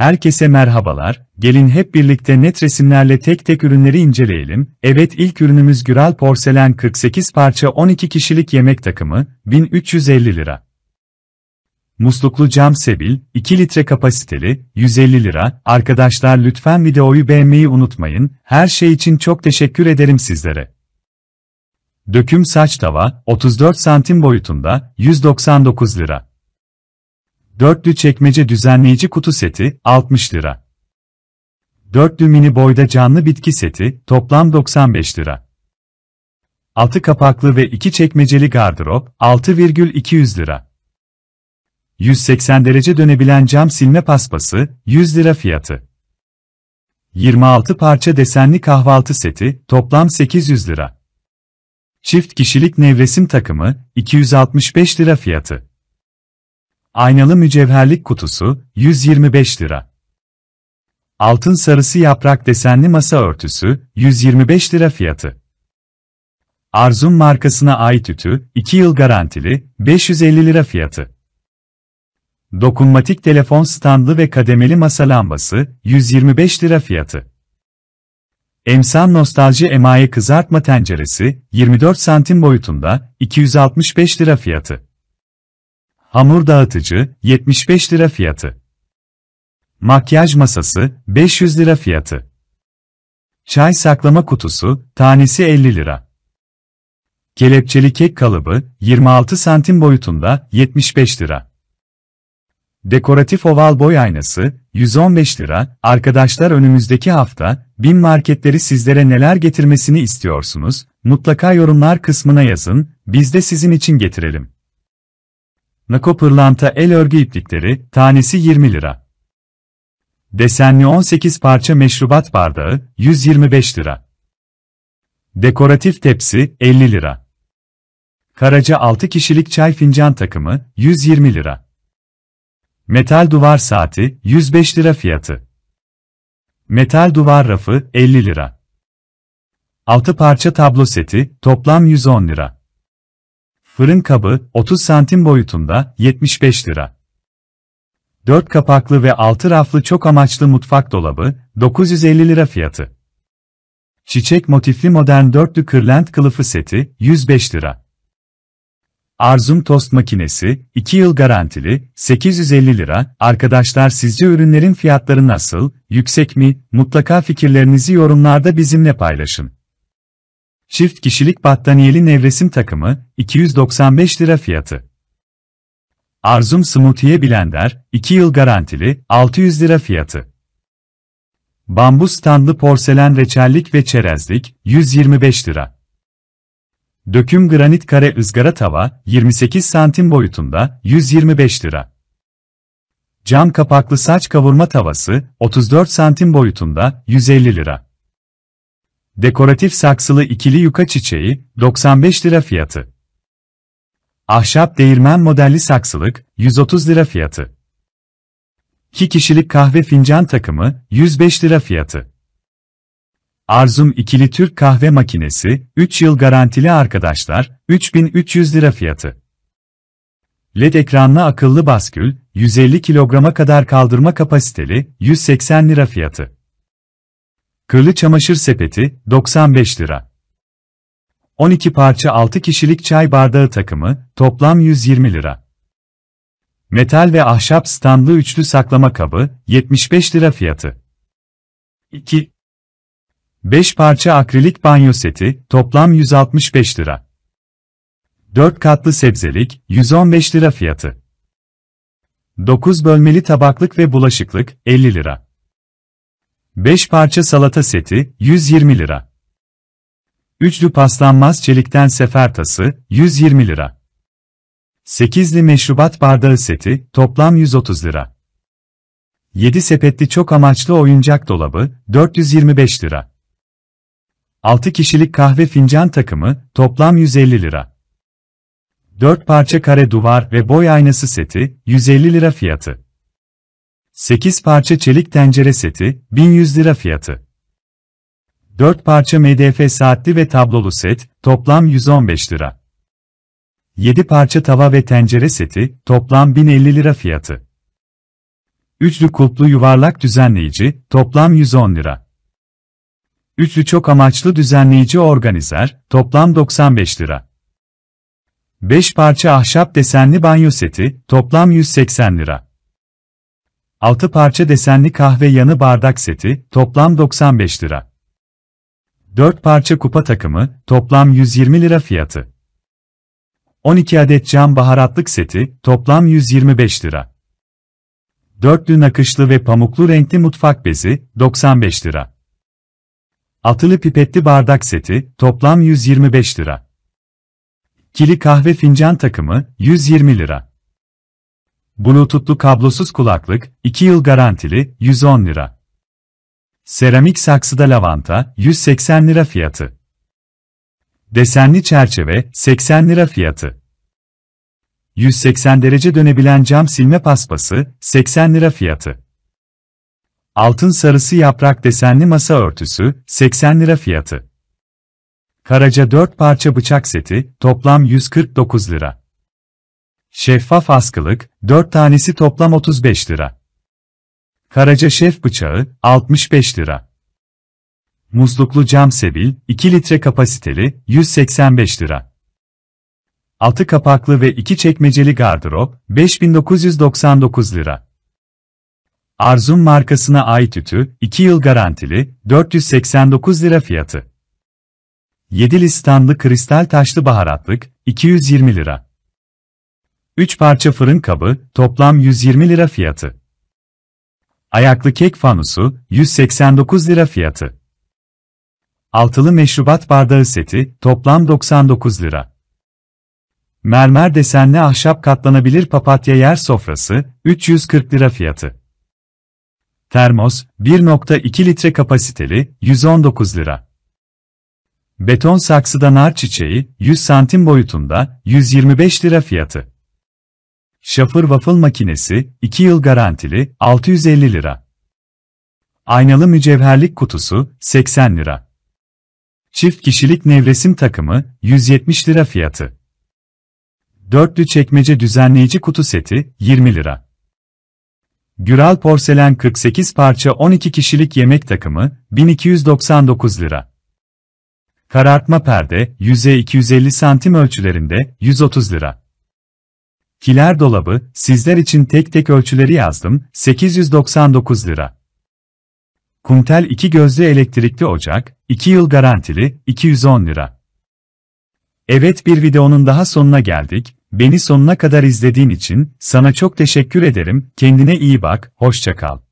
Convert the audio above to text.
Herkese merhabalar, gelin hep birlikte net resimlerle tek tek ürünleri inceleyelim. Evet ilk ürünümüz Güral Porselen 48 parça 12 kişilik yemek takımı, 1350 lira. Musluklu cam sebil, 2 litre kapasiteli, 150 lira. Arkadaşlar lütfen videoyu beğenmeyi unutmayın, her şey için çok teşekkür ederim sizlere. Döküm saç tava, 34 santim boyutunda, 199 lira. Dörtlü çekmece düzenleyici kutu seti 60 lira. Dörtlü mini boyda canlı bitki seti toplam 95 lira. 6 kapaklı ve 2 çekmeceli gardırop 6,200 lira. 180 derece dönebilen cam silme paspası 100 lira fiyatı. 26 parça desenli kahvaltı seti toplam 800 lira. Çift kişilik nevresim takımı 265 lira fiyatı. Aynalı mücevherlik kutusu 125 lira. Altın sarısı yaprak desenli masa örtüsü 125 lira fiyatı. Arzum markasına ait ütü 2 yıl garantili 550 lira fiyatı. Dokunmatik telefon standlı ve kademeli masa lambası 125 lira fiyatı. Emsan Nostalji Emaye Kızartma Tenceresi 24 santim boyutunda 265 lira fiyatı. Hamur dağıtıcı 75 lira fiyatı. Makyaj masası 500 lira fiyatı. Çay saklama kutusu tanesi 50 lira. Kelepçeli kek kalıbı 26 santim boyutunda 75 lira. Dekoratif oval boy aynası 115 lira. Arkadaşlar önümüzdeki hafta bin marketleri sizlere neler getirmesini istiyorsunuz? Mutlaka yorumlar kısmına yazın. Biz de sizin için getirelim. Nako pırlanta el örgü iplikleri, tanesi 20 lira. Desenli 18 parça meşrubat bardağı, 125 lira. Dekoratif tepsi, 50 lira. Karaca 6 kişilik çay fincan takımı, 120 lira. Metal duvar saati, 105 lira fiyatı. Metal duvar rafı, 50 lira. 6 parça tablo seti, toplam 110 lira. Fırın kabı 30 santim boyutunda 75 lira. 4 kapaklı ve 6 raflı çok amaçlı mutfak dolabı 950 lira fiyatı. Çiçek motifli modern dörtlü kırlent kılıfı seti 105 lira. Arzum tost makinesi 2 yıl garantili 850 lira. Arkadaşlar sizce ürünlerin fiyatları nasıl? Yüksek mi? Mutlaka fikirlerinizi yorumlarda bizimle paylaşın. Çift kişilik battaniyeli nevresim takımı, 295 lira fiyatı. Arzum Smoothie Blender, 2 yıl garantili, 600 lira fiyatı. Bambu standlı porselen reçellik ve çerezlik, 125 lira. Döküm granit kare ızgara tava, 28 santim boyutunda, 125 lira. Cam kapaklı saç kavurma tavası, 34 santim boyutunda, 150 lira. Dekoratif saksılı ikili yuka çiçeği, 95 lira fiyatı. Ahşap değirmen modelli saksılık, 130 lira fiyatı. 2 kişilik kahve fincan takımı, 105 lira fiyatı. Arzum ikili Türk kahve makinesi, 3 yıl garantili arkadaşlar, 3300 lira fiyatı. LED ekranlı akıllı baskül, 150 kilograma kadar kaldırma kapasiteli, 180 lira fiyatı. Kırlı çamaşır sepeti, 95 lira. 12 parça 6 kişilik çay bardağı takımı, toplam 120 lira. Metal ve ahşap standlı üçlü saklama kabı, 75 lira fiyatı. 2. 5 parça akrilik banyo seti, toplam 165 lira. 4 katlı sebzelik, 115 lira fiyatı. 9 bölmeli tabaklık ve bulaşıklık, 50 lira. 5 parça salata seti 120 lira. Üçlü paslanmaz çelikten sefer tası 120 lira. Sekizli meşrubat bardağı seti toplam 130 lira. 7 sepetli çok amaçlı oyuncak dolabı 425 lira. 6 kişilik kahve fincan takımı toplam 150 lira. 4 parça kare duvar ve boy aynası seti 150 lira fiyatı. 8 parça çelik tencere seti, 1100 lira fiyatı. 4 parça MDF saatli ve tablolu set, toplam 115 lira. 7 parça tava ve tencere seti, toplam 1050 lira fiyatı. Üçlü kulplu yuvarlak düzenleyici, toplam 110 lira. Üçlü çok amaçlı düzenleyici organizer, toplam 95 lira. 5 parça ahşap desenli banyo seti, toplam 180 lira. 6 parça desenli kahve yanı bardak seti, toplam 95 lira. 4 parça kupa takımı, toplam 120 lira fiyatı. 12 adet cam baharatlık seti, toplam 125 lira. Dörtlü nakışlı ve pamuklu renkli mutfak bezi, 95 lira. Altılı pipetli bardak seti, toplam 125 lira. Kili kahve fincan takımı, 120 lira. Bluetooth'lu kablosuz kulaklık, 2 yıl garantili, 110 lira. Seramik saksıda lavanta, 180 lira fiyatı. Desenli çerçeve, 80 lira fiyatı. 180 derece dönebilen cam silme paspası, 80 lira fiyatı. Altın sarısı yaprak desenli masa örtüsü, 80 lira fiyatı. Karaca 4 parça bıçak seti, toplam 149 lira. Şeffaf askılık, 4 tanesi toplam 35 lira. Karaca şef bıçağı, 65 lira. Musluklu cam sebil, 2 litre kapasiteli, 185 lira. Altı kapaklı ve iki çekmeceli gardırop, 5999 lira. Arzum markasına ait ütü, 2 yıl garantili, 489 lira fiyatı. 7 listanlı kristal taşlı baharatlık, 220 lira. 3 parça fırın kabı, toplam 120 lira fiyatı. Ayaklı kek fanusu, 189 lira fiyatı. Altılı meşrubat bardağı seti, toplam 99 lira. Mermer desenli ahşap katlanabilir papatya yer sofrası, 340 lira fiyatı. Termos, 1.2 litre kapasiteli, 119 lira. Beton saksıda nar çiçeği, 100 santim boyutunda, 125 lira fiyatı. Şafır waffle makinesi, 2 yıl garantili, 650 lira. Aynalı mücevherlik kutusu, 80 lira. Çift kişilik nevresim takımı, 170 lira fiyatı. Dörtlü çekmece düzenleyici kutu seti, 20 lira. Güral porselen 48 parça 12 kişilik yemek takımı, 1299 lira. Karartma perde, yüze 250 santim ölçülerinde, 130 lira. Kiler dolabı, sizler için tek tek ölçüleri yazdım, 899 lira. Kuntel 2 gözlü elektrikli ocak, 2 yıl garantili, 210 lira. Evet bir videonun daha sonuna geldik, beni sonuna kadar izlediğin için, sana çok teşekkür ederim, kendine iyi bak, hoşça kal.